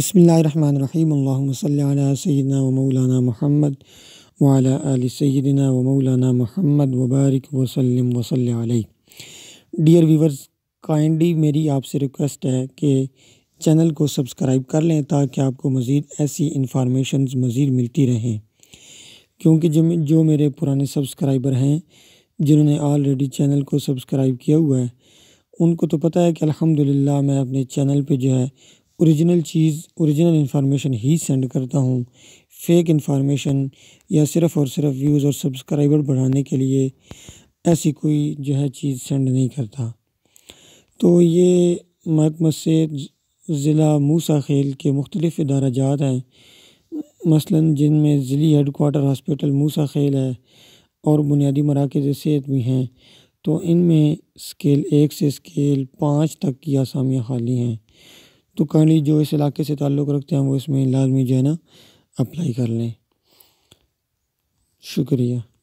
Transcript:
بسم اللہ الرحمن اللہم اللہ علی علیہ و مولانا محمد آل سیدنا و مولانا محمد وبارک وسلم وصلی علیہ ڈیئر ویورز کائنڈلی میری آپ سے ریکویسٹ ہے کہ چینل کو سبسکرائب کر لیں تاکہ آپ کو مزید ایسی انفارمیشنز مزید ملتی رہیں کیونکہ جو, جو میرے پرانے سبسکرائبر ہیں جنہوں نے آلریڈی چینل کو سبسکرائب کیا ہوا ہے ان کو تو پتہ ہے کہ الحمدللہ میں اپنے چینل پہ جو ہے اوریجنل چیز اوریجنل انفارمیشن ہی سینڈ کرتا ہوں فیک انفارمیشن یا صرف اور صرف ویوز اور سبسکرائبر بڑھانے کے لیے ایسی کوئی جو ہے چیز سینڈ نہیں کرتا تو یہ محکمہ سے ضلع موسا خیل کے مختلف ادارہ جات ہیں مثلا جن میں ضلعی headquarter hospital Musa Khel ہے اور بنیادی مراکز صحت بھی ہیں تو ان میں اسکیل ایک سے اسکیل پانچ تک کی آسامیاں خالی ہیں تو کڑی جو اس علاقے سے تعلق رکھتے ہیں وہ اس میں لازمی جو ہے نا اپلائی کر لیں شکریہ